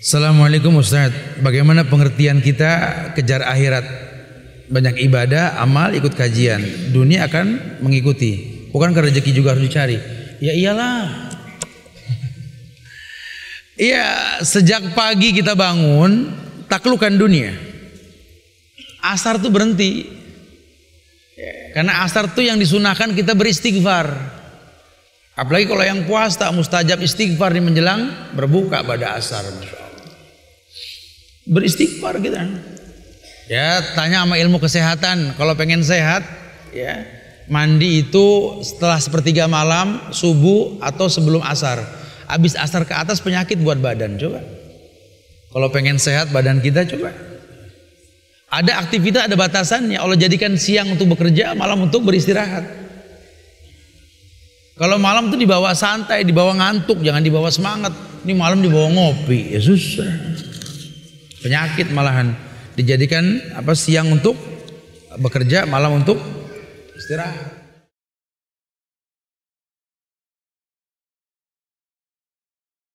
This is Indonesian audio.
Assalamualaikum Ustaz Bagaimana pengertian kita kejar akhirat Banyak ibadah, amal, ikut kajian Dunia akan mengikuti Bukan ke rezeki juga harus dicari Ya iyalah Iya sejak pagi kita bangun Taklukan dunia Asar tuh berhenti Karena asar tuh yang disunahkan kita beristighfar Apalagi kalau yang puasa mustajab istighfar di menjelang berbuka pada asar. Masya beristighfar kita. Gitu. Ya, tanya sama ilmu kesehatan. Kalau pengen sehat, ya mandi itu setelah sepertiga malam, subuh atau sebelum asar. Habis asar ke atas penyakit buat badan, coba. Kalau pengen sehat badan kita coba. Ada aktivitas, ada batasannya. Allah jadikan siang untuk bekerja, malam untuk beristirahat. Kalau malam itu dibawa santai, dibawa ngantuk, jangan dibawa semangat. Ini malam dibawa ngopi, ya susah penyakit malahan dijadikan apa siang untuk bekerja malam untuk istirahat